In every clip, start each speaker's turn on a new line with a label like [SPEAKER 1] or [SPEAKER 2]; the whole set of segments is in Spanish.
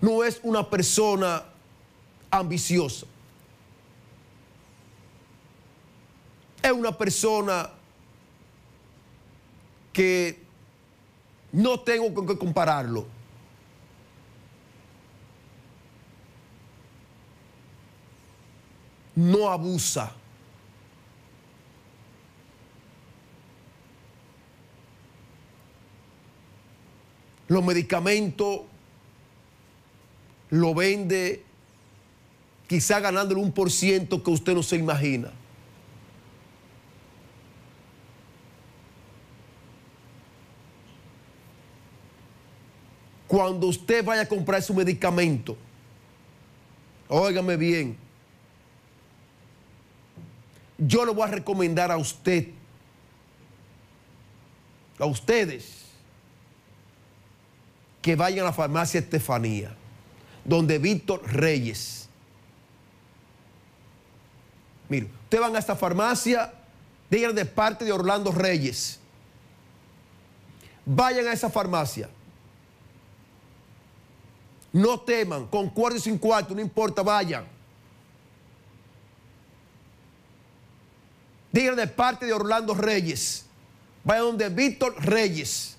[SPEAKER 1] no es una persona ambiciosa. Es una persona que no tengo con qué compararlo. No abusa. Los medicamentos lo vende quizá ganándole un por ciento que usted no se imagina. Cuando usted vaya a comprar su medicamento, óigame bien, yo le voy a recomendar a usted, a ustedes, que vayan a la farmacia Estefanía donde Víctor Reyes. Miren ustedes van a esta farmacia, digan de parte de Orlando Reyes. Vayan a esa farmacia. No teman, con cuarto sin cuarto, no importa, vayan. Digan de parte de Orlando Reyes. Vayan donde Víctor Reyes.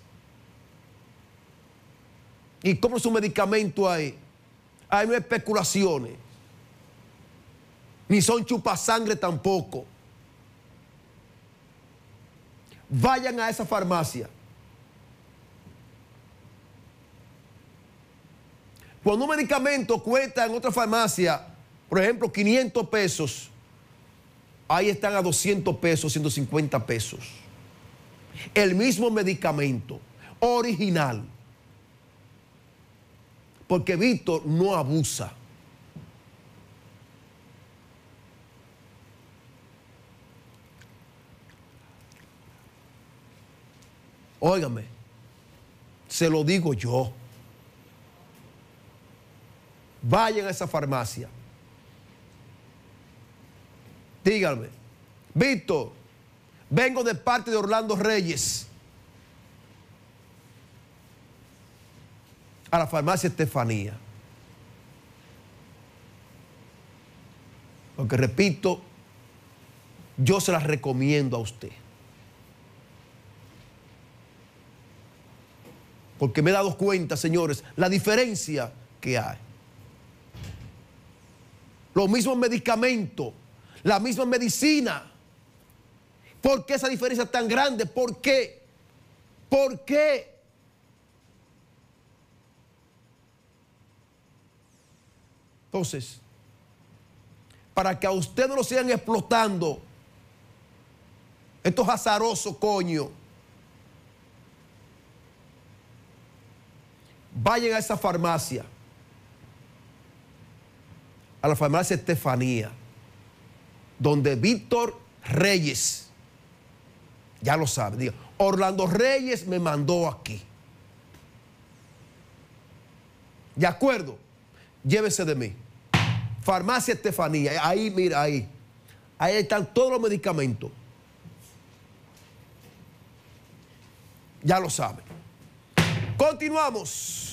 [SPEAKER 1] Y como su medicamento ahí. Hay no especulaciones. Ni son chupasangre tampoco. Vayan a esa farmacia. Cuando un medicamento cuesta en otra farmacia, por ejemplo, 500 pesos, ahí están a 200 pesos, 150 pesos. El mismo medicamento, original porque Víctor no abusa. Óigame, se lo digo yo. Vayan a esa farmacia. Díganme, Víctor, vengo de parte de Orlando Reyes. a la farmacia Estefanía. Porque repito, yo se las recomiendo a usted. Porque me he dado cuenta, señores, la diferencia que hay. Los mismos medicamentos, la misma medicina. ¿Por qué esa diferencia tan grande? ¿Por qué? ¿Por qué? Entonces, para que a ustedes lo sigan explotando, estos azarosos coño, vayan a esa farmacia, a la farmacia Estefanía, donde Víctor Reyes, ya lo sabe, Orlando Reyes me mandó aquí. ¿De acuerdo? llévese de mí. Farmacia Estefanía, ahí, mira, ahí. Ahí están todos los medicamentos. Ya lo saben. Continuamos.